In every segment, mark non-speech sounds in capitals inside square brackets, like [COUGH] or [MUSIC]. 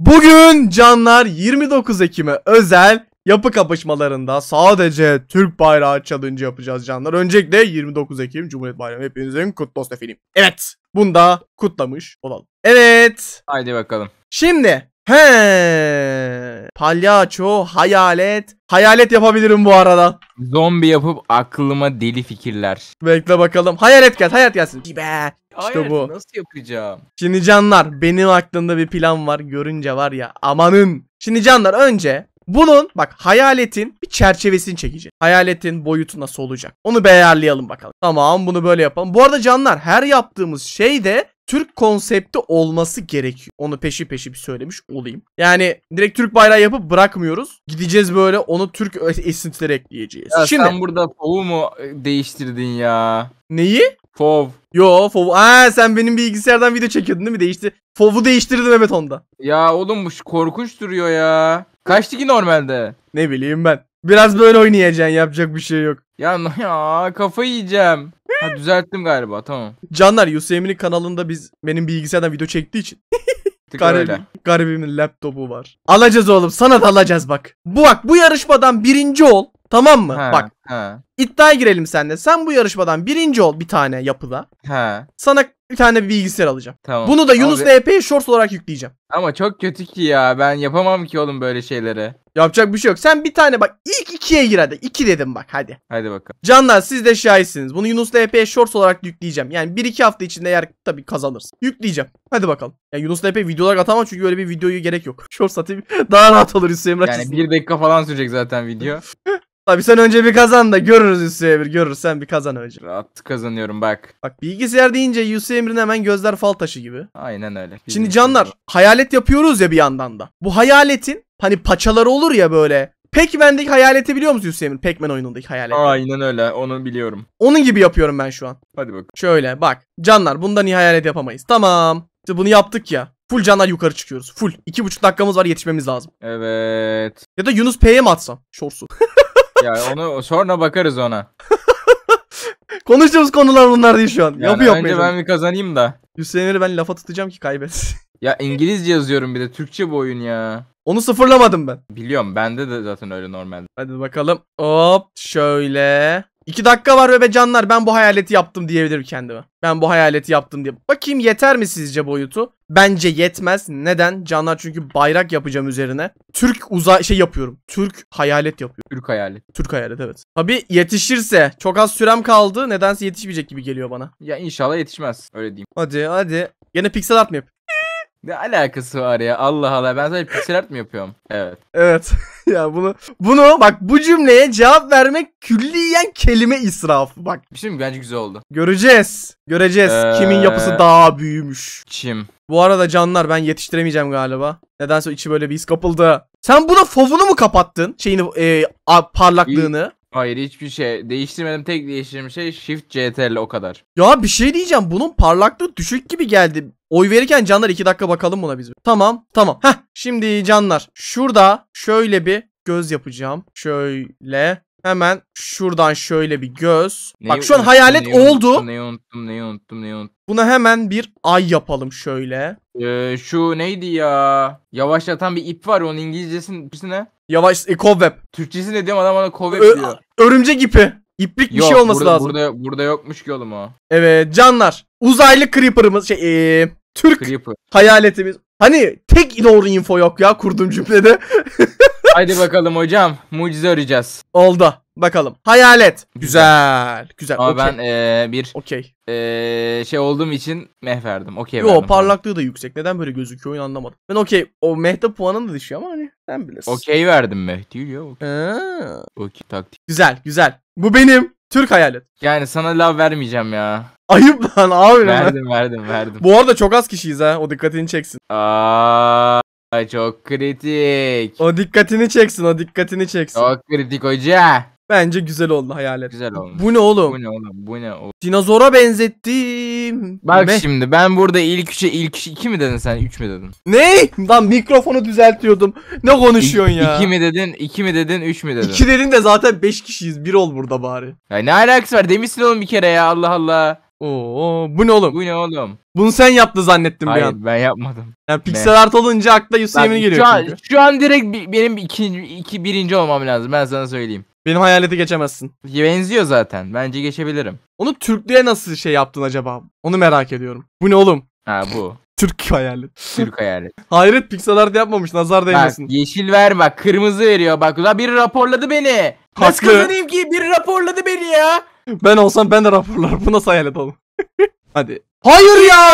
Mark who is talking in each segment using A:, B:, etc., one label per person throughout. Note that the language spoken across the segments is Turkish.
A: Bugün canlar 29 Ekim'e özel yapı kapışmalarında sadece Türk bayrağı çalınca yapacağız canlar. Öncelikle 29 Ekim Cumhuriyet Bayramı hepinizin kutlu olsun efendim. Evet bunda kutlamış olalım. Evet. Haydi bakalım. Şimdi He. Palyaço, hayalet. Hayalet yapabilirim bu arada. Zombi yapıp aklıma deli fikirler. Bekle bakalım. Hayalet gel, hayalet gelsin. İyi İşte Hayır, bu. nasıl yapacağım? Şimdi canlar benim aklımda bir plan var. Görünce var ya amanın. Şimdi canlar önce bunun bak hayaletin bir çerçevesini çekeceğiz. Hayaletin boyutu nasıl olacak? Onu bir bakalım. Tamam bunu böyle yapalım. Bu arada canlar her yaptığımız şeyde Türk konsepti olması gerekiyor. Onu peşi peşi bir söylemiş olayım. Yani direkt Türk bayrağı yapıp bırakmıyoruz. Gideceğiz böyle onu Türk [LAUGHS] esintileri ekleyeceğiz. Ya Şimdi, sen burada FOV'u mu e, değiştirdin ya? Neyi? FOV. Yo FOV. Aa sen benim bilgisayardan video çekiyordun değil mi? Değişti. FOV'u değiştirdim evet onda. Ya oğlum bu korkunç duruyor ya. Kaçtı ki normalde? Ne bileyim ben. Biraz böyle oynayacaksın yapacak bir şey yok. Ya, [LAUGHS] ya kafa yiyeceğim. Ha düzelttim galiba tamam. Canlar Yusuf kanalında biz benim bilgisayardan video çektiği için. [LAUGHS] Garibim, garibimin laptopu var. Alacağız oğlum sana da alacağız bak. Bu bak bu yarışmadan birinci ol. Tamam mı? He, bak. He. İddiaya girelim seninle. Sen bu yarışmadan birinci ol bir tane yapıda. He. Sana bir tane bir bilgisayar alacağım. Tamam. Bunu da Yunus Abi... LP'ye shorts olarak yükleyeceğim. Ama çok kötü ki ya. Ben yapamam ki oğlum böyle şeyleri. Yapacak bir şey yok. Sen bir tane bak ilk ikiye gir hadi. İki dedim bak hadi. Hadi bakalım. Canlar siz de şahitsiniz. Bunu Yunus'la EP Shorts olarak yükleyeceğim. Yani bir iki hafta içinde eğer tabii kazanırsın. Yükleyeceğim. Hadi bakalım. Yani Yunus'la EP videolar atamam çünkü öyle bir videoyu gerek yok. [LAUGHS] Shorts atayım daha rahat olur Hüseyin Yani bir dakika falan sürecek zaten video. [LAUGHS] Abi sen önce bir kazan da görürüz Yusuf bir görürüz sen bir kazan önce. Rahat kazanıyorum bak. Bak bilgisayar deyince Yusuf Emir'in hemen gözler fal taşı gibi. Aynen öyle. Bilmiyorum. Şimdi canlar hayalet yapıyoruz ya bir yandan da. Bu hayaletin hani paçaları olur ya böyle. Pac-Man'deki hayaleti biliyor musun Hüseyin? Pac-Man oyunundaki hayalet. Aynen öyle. Onu biliyorum. Onun gibi yapıyorum ben şu an. Hadi bak. Şöyle bak. Canlar bunda iyi hayalet yapamayız. Tamam. İşte bunu yaptık ya. Full canlar yukarı çıkıyoruz. Full. İki buçuk dakikamız var yetişmemiz lazım. Evet. Ya da Yunus P'ye mi atsam? Şorsu. [LAUGHS] ya onu sonra bakarız ona. [LAUGHS] Konuştuğumuz konular bunlar değil şu an. Yani Yapı önce ben bir kazanayım da. Hüseyin ben lafa tutacağım ki kaybetsin. [LAUGHS] Ya İngilizce yazıyorum bir de. Türkçe bu oyun ya. Onu sıfırlamadım ben. Biliyorum bende de zaten öyle normal Hadi bakalım. Hop şöyle. 2 dakika var ve canlar ben bu hayaleti yaptım diyebilirim kendime. Ben bu hayaleti yaptım diye. Bakayım yeter mi sizce boyutu? Bence yetmez. Neden? Canlar çünkü bayrak yapacağım üzerine. Türk uzay şey yapıyorum. Türk hayalet yapıyorum. Türk hayalet. Türk hayalet evet. Tabi yetişirse çok az sürem kaldı. Nedense yetişmeyecek gibi geliyor bana. Ya inşallah yetişmez. Öyle diyeyim. Hadi hadi. Yine piksel art mı yap? Ne alakası var ya Allah Allah ben sadece pixel art mı yapıyorum? Evet. Evet. [LAUGHS] ya bunu bunu bak bu cümleye cevap vermek külliyen kelime israfı bak. Bir şey mi bence güzel oldu. Göreceğiz. Göreceğiz ee... kimin yapısı daha büyümüş. Kim? Bu arada canlar ben yetiştiremeyeceğim galiba. Nedense içi böyle bir his kapıldı. Sen buna fovunu mu kapattın? Şeyini e, parlaklığını. Hayır hiçbir şey değiştirmedim. Tek değiştirdiğim şey Shift CTRL o kadar. Ya bir şey diyeceğim. Bunun parlaklığı düşük gibi geldi. Oy verirken canlar 2 dakika bakalım buna biz. Tamam tamam. Heh şimdi canlar şurada şöyle bir göz yapacağım. Şöyle hemen şuradan şöyle bir göz. Neyi Bak şu an hayalet neyi oldu. Unuttum, neyi unuttum neyi unuttum neyi unuttum. Buna hemen bir ay yapalım şöyle. Ee, şu neydi ya? Yavaşlatan bir ip var onun İngilizcesi ne? Yavaş e, cobweb. Türkçesi ne diyorum adam bana cobweb Ö diyor. Örümcek ipi. İplik bir şey Yok, şey olması burada, lazım. Burada, burada yokmuş ki oğlum o. Evet canlar. Uzaylı creeper'ımız şey ee, Türk Creeper. hayaletimiz. Hani tek doğru info yok ya kurduğum cümlede. [LAUGHS] Haydi bakalım hocam. Mucize arayacağız. Oldu. Bakalım. Hayalet. Güzel. Güzel. Ama okay. ben ee, bir Okey. ee, şey olduğum için meh verdim. Okey Yo parlaklığı da yüksek. Neden böyle gözüküyor oyunu anlamadım. Ben okey. O mehte puanını da düşüyor ama hani sen bilirsin. Okey verdim mehti Değil ya. Okey taktik. Güzel güzel. Bu benim. Türk hayalet. Yani sana lav vermeyeceğim ya. Ayıp lan abi. Verdim lan. verdim verdim. Bu arada çok az kişiyiz ha. O dikkatini çeksin. Aa, çok kritik. O dikkatini çeksin. O dikkatini çeksin. Çok kritik hoca. Bence güzel oldu hayalet. Güzel oldu. Bu ne oğlum? Bu ne oğlum? Bu ne oğlum? Dinozora benzettim. Bak Be şimdi ben burada ilk üçe ilk iki mi dedin sen? Üç mü dedin? Ne? Lan mikrofonu düzeltiyordum. Ne konuşuyorsun İ ya? İki mi dedin? İki mi dedin? Üç mü dedin? İki dedin de zaten beş kişiyiz. Bir ol burada bari. Ya ne alakası var? Demişsin oğlum bir kere ya Allah Allah. Oo bu ne oğlum? Bu ne oğlum? Bunu sen yaptı zannettim Hayır, bir an. ben yapmadım. Yani piksel art olunca akla Yusuf Yemin geliyor şu an, çünkü. Şu an direkt benim ikinci, iki, birinci olmam lazım ben sana söyleyeyim. Benim hayalete geçemezsin. Benziyor zaten. Bence geçebilirim. Onu Türklüğe nasıl şey yaptın acaba? Onu merak ediyorum. Bu ne oğlum? Ha bu. Türk [LAUGHS] hayalet. Türk hayalet. Hayret piksel art yapmamış nazar değmesin. Bak yeşil ver bak kırmızı veriyor bak. bir raporladı beni. Haklı. Nasıl kazanayım ki? bir raporladı beni ya. Ben olsam ben de raporlar, Bu nasıl hayalet oğlum? [LAUGHS] Hadi. Hayır ya!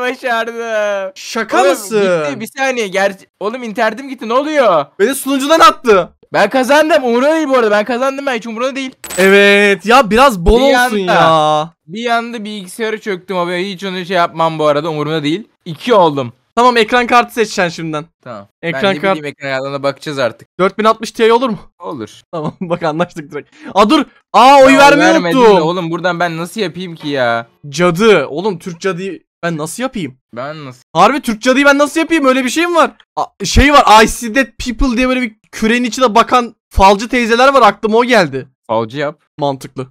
A: [LAUGHS] Başardım. Şaka Oğlum, mısın? Gitti bir saniye. Ger Oğlum internetim gitti ne oluyor? Beni sunucudan attı. Ben kazandım. Umurumda değil bu arada. Ben kazandım ben hiç umurumda değil. Evet ya biraz bol Bir olsun yanda. ya. Bir yanda bilgisayarı çöktüm abi. Hiç onu şey yapmam bu arada umurumda değil. İki oldum. Tamam ekran kartı seçeceksin şimdiden. Tamam. Ekran ben ne kart... bileyim ekran kartına bakacağız artık. 4060 Ti olur mu? Olur. Tamam [LAUGHS] bak anlaştık direkt. Aa dur. Aa oy vermeyi unuttum. Oğlum buradan ben nasıl yapayım ki ya? Cadı. Oğlum Türk cadıyı ben nasıl yapayım? Ben nasıl? Harbi Türk cadıyı ben nasıl yapayım? Öyle bir şey mi var? A şey var. I see that people diye böyle bir kürenin içine bakan falcı teyzeler var. Aklıma o geldi. Falcı yap. Mantıklı.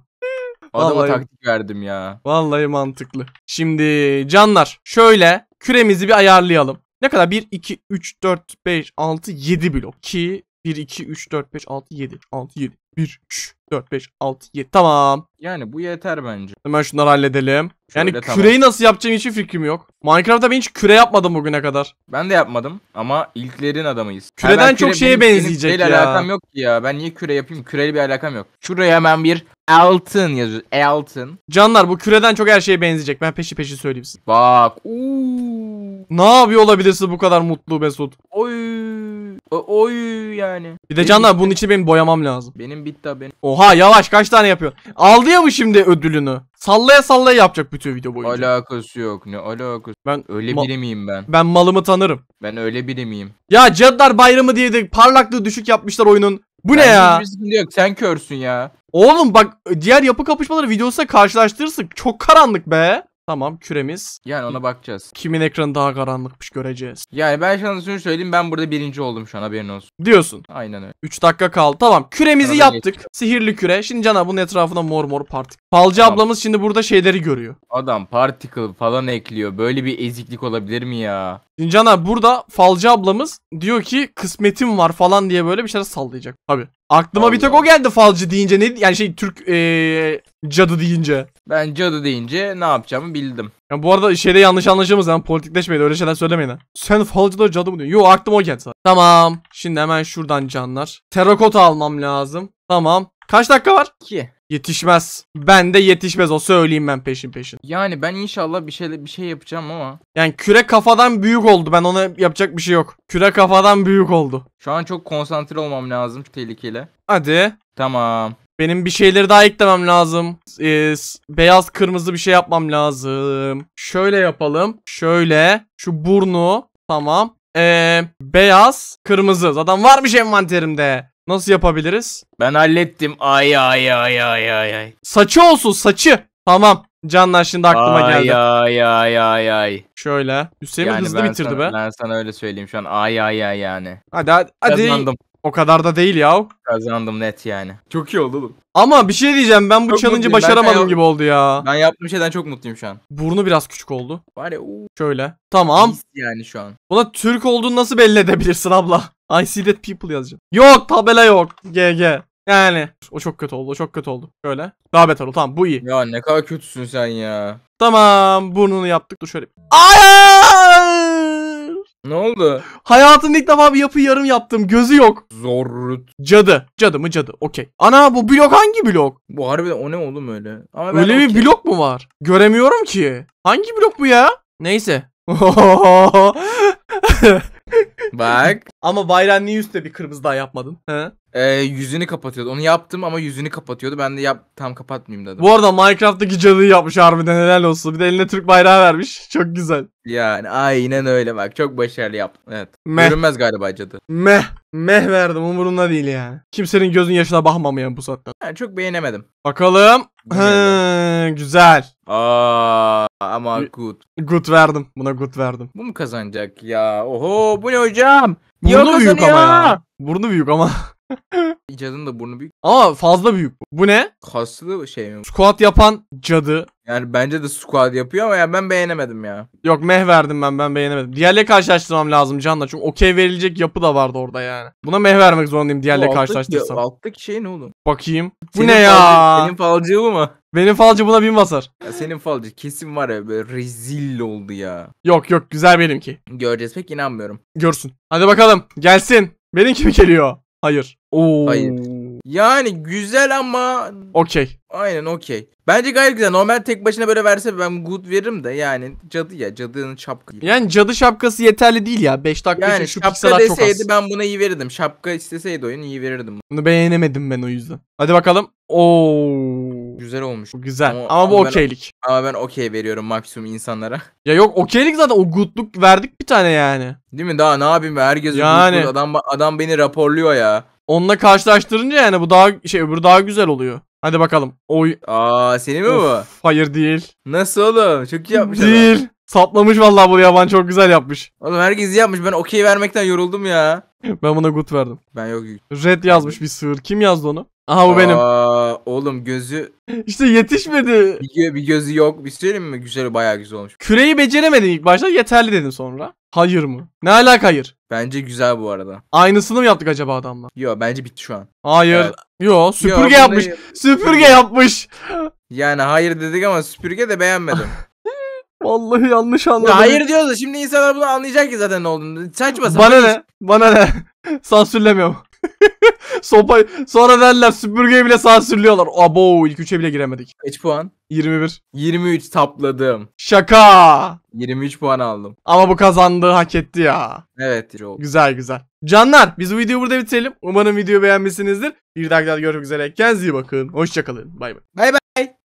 A: Adama Vallahi. taktik verdim ya. Vallahi mantıklı. Şimdi canlar şöyle Küremizi bir ayarlayalım. Ne kadar? 1, 2, 3, 4, 5, 6, 7 blok. 2, 1, 2, 3, 4, 5, 6, 7. 6, 7. 1, 3, 4, 5, 6, 7. Tamam. Yani bu yeter bence. Hemen şunları halledelim. Şöyle yani tamam. küreyi nasıl yapacağım hiç fikrim yok. Minecraft'ta ben hiç küre yapmadım bugüne kadar. Ben de yapmadım ama ilklerin adamıyız. Küreden yani çok küre, şeye benzeyecek ya. alakam yok ya. Ben niye küre yapayım? Küreyle bir alakam yok. Şuraya hemen bir altın yazıyoruz. Altın. Canlar bu küreden çok her şeye benzeyecek. Ben peşi peşi söyleyeyim size. Bak. Uuu ne yapıyor olabilirsin bu kadar mutlu Mesut? Oy. Oy yani. Bir de Canlar bunun için benim boyamam lazım. Benim bitti abi. Benim. Oha yavaş kaç tane yapıyor? Aldı ya bu şimdi ödülünü? Sallaya sallaya yapacak bütün video boyunca. Alakası yok. Ne alakası? Ben Öyle ma- biri miyim ben? ben malımı tanırım. Ben öyle biri miyim? Ya Cadılar Bayramı diye de parlaklığı düşük yapmışlar oyunun. Bu ne ya? yok. Sen körsün ya. Oğlum bak diğer yapı kapışmaları videosuna karşılaştırırsın. Çok karanlık be. Tamam küremiz. Yani ona bakacağız. Kimin ekranı daha karanlıkmış göreceğiz. Yani ben sana şunu söyleyeyim ben burada birinci oldum şu an haberin olsun. Diyorsun. Aynen öyle. 3 dakika kaldı. Tamam küremizi Sana yaptık. geçtim. Sihirli küre. Şimdi Can bunun etrafına mor mor partik. Falcı Tamam. ablamız şimdi burada şeyleri görüyor. Adam particle falan ekliyor. Böyle bir eziklik olabilir mi ya? Şimdi Caner burada falcı ablamız diyor ki kısmetim var falan diye böyle bir şeyler sallayacak. Tabi. Aklıma Allah. bir tek o geldi falcı deyince ne yani şey Türk ee, cadı deyince. Ben cadı deyince ne yapacağımı bildim. Ya bu arada şeyde yanlış anlaşılmaz yani politikleşmeyin öyle şeyler söylemeyin ha. Sen falcı da cadı mı diyorsun? Yo aklıma o geldi. zaten. Tamam. Şimdi hemen şuradan canlar. Terakota almam lazım. Tamam. Kaç dakika var? 2. Yetişmez. Ben de yetişmez o söyleyeyim ben peşin peşin. Yani ben inşallah bir şey bir şey yapacağım ama. Yani küre kafadan büyük oldu. Ben ona yapacak bir şey yok. Küre kafadan büyük oldu. Şu an çok konsantre olmam lazım tehlikeli. Hadi. Tamam. Benim bir şeyleri daha eklemem lazım. Ee, beyaz kırmızı bir şey yapmam lazım. Şöyle yapalım. Şöyle. Şu burnu. Tamam. Ee, beyaz kırmızı. Zaten var bir şey envanterimde. Nasıl yapabiliriz? Ben hallettim. Ay ay ay ay ay ay. Saçı olsun saçı. Tamam. Canlar şimdi aklıma ay, geldi. Ay ay ay ay. Şöyle. Hüseyin yani hızlı bitirdi sana, be. Ben sana öyle söyleyeyim şu an. Ay ay ay yani. Hadi hadi. hadi. O kadar da değil ya. Kazandım net yani. Çok iyi oldu oğlum. Ama bir şey diyeceğim ben bu çok challenge'ı başaramadım ben şey- gibi oldu ya. Ben yaptığım şeyden çok mutluyum şu an. Burnu biraz küçük oldu. Var ya uuu. Şöyle. Tamam. Biz yani şu an. Buna Türk olduğunu nasıl belli edebilirsin abla? [LAUGHS] I see that people yazacağım. Yok tabela yok. GG. Yani o çok kötü oldu o çok kötü oldu. Şöyle. Daha beter oldu tamam bu iyi. Ya ne kadar kötüsün sen ya. Tamam burnunu yaptık dur şöyle. Ayy! Ne oldu? Hayatımda ilk defa bir yapı yarım yaptım. Gözü yok. Zorrut. Cadı. Cadı mı cadı? Okey. Ana bu blok hangi blok? Bu harbiden o ne oğlum öyle? Ama ben öyle okay. bir blok mu var? Göremiyorum ki. Hangi blok bu ya? Neyse. [LAUGHS] Bak. Ama bayrağın niye üstte bir kırmızı daha yapmadın? He? Ee, yüzünü kapatıyordu. Onu yaptım ama yüzünü kapatıyordu. Ben de yap tam kapatmayayım dedim. Bu arada Minecraft'taki cadıyı yapmış harbiden helal olsun. Bir de eline Türk bayrağı vermiş. [LAUGHS] Çok güzel. Yani aynen öyle bak. Çok başarılı yap. Evet. Meh. Görünmez galiba cadı. Meh. Meh verdim umurumda değil yani. Kimsenin gözün yaşına bakmam yani bu saatten. Yani çok beğenemedim. Bakalım. güzel. Aa ama good. Good verdim. Buna good verdim. Bu mu kazanacak ya? Oho bu ne hocam? Burnu Yok büyük ama ya. Burnu büyük ama. [LAUGHS] [LAUGHS] Cadının da burnu büyük. Ama fazla büyük bu. Bu ne? Kaslı şey mi? Squat yapan cadı. Yani bence de squat yapıyor ama yani ben beğenemedim ya. Yok meh verdim ben ben beğenemedim. Diğerle karşılaştırmam lazım Can'la çünkü okey verilecek yapı da vardı orada yani. Buna meh vermek zorundayım diğerle karşılaştırsam. Alttaki şey ne oğlum? Bakayım. Bu senin ne ya? Falcı, senin falcığı bu mu? Benim falcı buna bin basar. Ya senin falcı kesin var ya böyle rezil oldu ya. Yok yok güzel benimki. Göreceğiz pek inanmıyorum. Görsün. Hadi bakalım gelsin. Benimki mi geliyor? Hayır. Oo. Hayır. Yani güzel ama... Okey. Aynen okey. Bence gayet güzel. Normal tek başına böyle verse ben good veririm de yani cadı ya cadının şapka. Yani cadı şapkası yeterli değil ya. 5 dakika yani, için şu pikseler çok az. deseydi ben buna iyi verirdim. Şapka isteseydi oyun iyi verirdim. Bunu beğenemedim ben o yüzden. Hadi bakalım. Oo güzel olmuş. güzel ama, ama bu okeylik. Ama ben okey veriyorum maksimum insanlara. [LAUGHS] Ya yok okeylik zaten o gutluk verdik bir tane yani. Değil mi daha ne yapayım herkes yani. Good, adam, adam beni raporluyor ya. Onunla karşılaştırınca yani bu daha şey öbürü daha güzel oluyor. Hadi bakalım. Oy. Aa senin mi of, bu? Hayır değil. Nasıl oğlum? Çok iyi yapmış Değil. Adam. Saplamış vallahi bu yaban çok güzel yapmış. Oğlum herkes yapmış. Ben okey vermekten yoruldum ya. ben buna gut verdim. Ben yok. Red yazmış bir sığır. Kim yazdı onu? Aha bu benim. oğlum gözü İşte yetişmedi. bir, gö- bir gözü yok. Bir söyleyeyim mi? Güzel bayağı güzel olmuş. Küreyi beceremedin. ilk başta. Yeterli dedim sonra. Hayır mı? Ne alaka hayır? Bence güzel bu arada. Aynısını mı yaptık acaba adamla? Yo bence bitti şu an. Hayır. Evet. Yo süpürge bunu yapmış. yap- Süpürge yapmış. Yani hayır dedik ama süpürge de beğenmedim. [LAUGHS] Vallahi yanlış anladım. ya hayır diyoruz da şimdi insanlar bunu anlayacak ki zaten ne olduğunu. Saçma sapan Bana ne? Bana ne? [LAUGHS] Sansürlemiyorum. [LAUGHS] Sopa sonra derler süpürgeye bile sansürlüyorlar. Abo ilk 3'e bile giremedik. Kaç puan? 21. 23 tapladım. Şaka. 23 puan aldım. Ama bu kazandığı hak etti ya. Evet Rol. Güzel güzel. Canlar biz bu videoyu burada bitirelim. Umarım videoyu beğenmişsinizdir. Bir dahaki görüşmek üzere. Kendinize iyi bakın. Hoşçakalın. Bay bay. Bay bay.